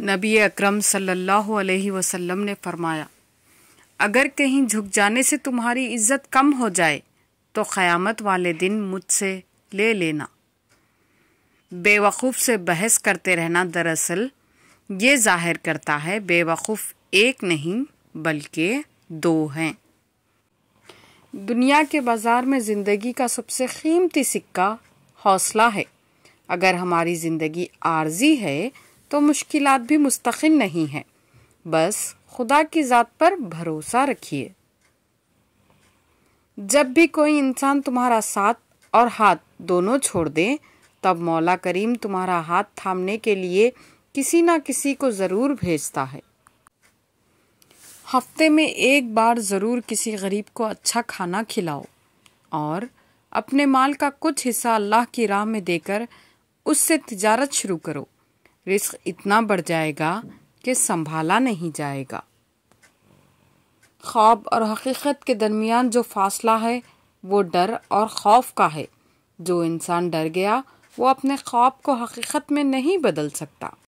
नबी अकरम सल्लल्लाहु अलैहि वसल्लम ने फरमाया अगर कहीं झुक जाने से तुम्हारी इज्जत कम हो जाए तो क़यामत वाले दिन मुझसे ले लेना बेवकूफ़ से बहस करते रहना दरअसल ये जाहिर करता है बेवकूफ़ एक नहीं बल्कि दो हैं दुनिया के बाज़ार में ज़िंदगी का सबसे कीमती सिक्का हौसला है अगर हमारी ज़िंदगी आर्जी है तो मुश्किल भी मुस्तकिल नहीं हैं बस खुदा की ज़ात पर भरोसा रखिए जब भी कोई इंसान तुम्हारा साथ और हाथ दोनों छोड़ दे तब मौला करीम तुम्हारा हाथ थामने के लिए किसी ना किसी को ज़रूर भेजता है हफ्ते में एक बार ज़रूर किसी गरीब को अच्छा खाना खिलाओ और अपने माल का कुछ हिस्सा अल्लाह की राह में देकर उससे तिजारत शुरू करो रिस्क इतना बढ़ जाएगा कि संभाला नहीं जाएगा ख्वाब और हकीकत के दरमियान जो फासला है वो डर और खौफ का है जो इंसान डर गया वो अपने ख्वाब को हकीकत में नहीं बदल सकता